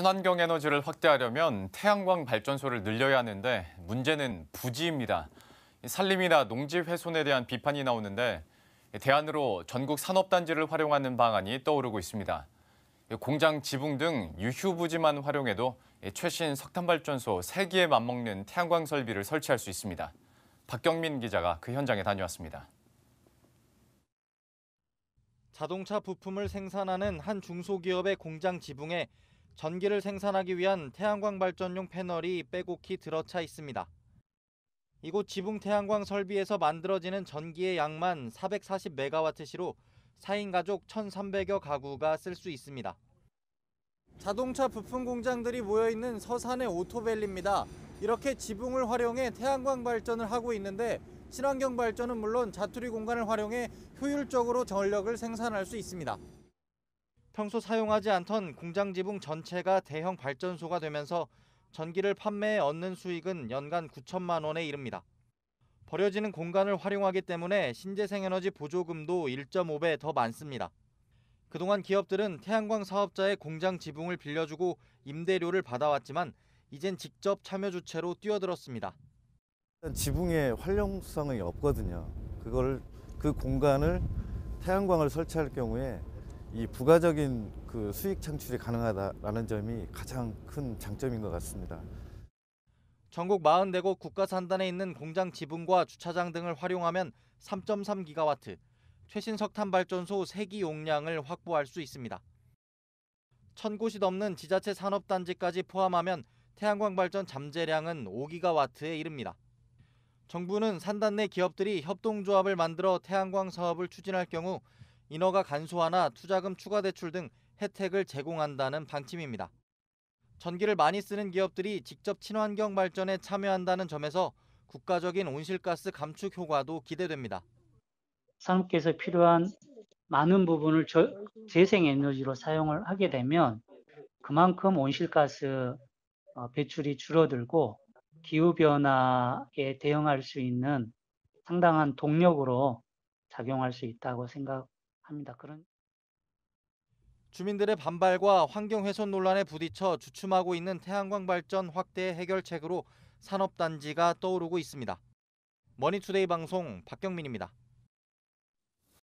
친환경 에너지를 확대하려면 태양광 발전소를 늘려야 하는데 문제는 부지입니다. 산림이나 농지 훼손에 대한 비판이 나오는데 대안으로 전국 산업단지를 활용하는 방안이 떠오르고 있습니다. 공장 지붕 등 유휴 부지만 활용해도 최신 석탄발전소 3기에 맞먹는 태양광 설비를 설치할 수 있습니다. 박경민 기자가 그 현장에 다녀왔습니다. 자동차 부품을 생산하는 한 중소기업의 공장 지붕에 전기를 생산하기 위한 태양광 발전용 패널이 빼곡히 들어차 있습니다. 이곳 지붕 태양광 설비에서 만들어지는 전기의 양만 440메가와트시로 4인 가족 1,300여 가구가 쓸 수 있습니다. 자동차 부품 공장들이 모여 있는 서산의 오토밸리입니다. 이렇게 지붕을 활용해 태양광 발전을 하고 있는데 친환경 발전은 물론 자투리 공간을 활용해 효율적으로 전력을 생산할 수 있습니다. 평소 사용하지 않던 공장 지붕 전체가 대형 발전소가 되면서 전기를 판매해 얻는 수익은 연간 9천만 원에 이릅니다. 버려지는 공간을 활용하기 때문에 신재생에너지 보조금도 1.5배 더 많습니다. 그동안 기업들은 태양광 사업자의 공장 지붕을 빌려주고 임대료를 받아왔지만 이젠 직접 참여 주체로 뛰어들었습니다. 지붕의 활용성이 없거든요. 그걸 그 공간을 태양광을 설치할 경우에 이 부가적인 그 수익 창출이 가능하다라는 점이 가장 큰 장점인 것 같습니다. 전국 40대국 가산단에 있는 공장 지붕과 주차장 등을 활용하면 3.3기가와트, 최신 석탄 발전소 3기 용량을 확보할 수 있습니다. 천 곳이 넘는 지자체 산업단지까지 포함하면 태양광 발전 잠재량은 5기가와트에 이릅니다. 정부는 산단 내 기업들이 협동조합을 만들어 태양광 사업을 추진할 경우 인허가 간소화나 투자금 추가 대출 등 혜택을 제공한다는 방침입니다. 전기를 많이 쓰는 기업들이 직접 친환경 발전에 참여한다는 점에서 국가적인 온실가스 감축 효과도 기대됩니다. 산업계에서 필요한 많은 부분을 재생에너지로 사용을 하게 되면 그만큼 온실가스 어, 배출이 줄어들고 기후변화에 대응할 수 있는 상당한 동력으로 작용할 수 있다고 생각 합니다 합니다. 그런 주민들의 반발과 환경 훼손 논란에 부딪혀 주춤하고 있는 태양광 발전 확대 해결책으로 산업단지가 떠오르고 있습니다. 머니투데이 방송 박경민입니다.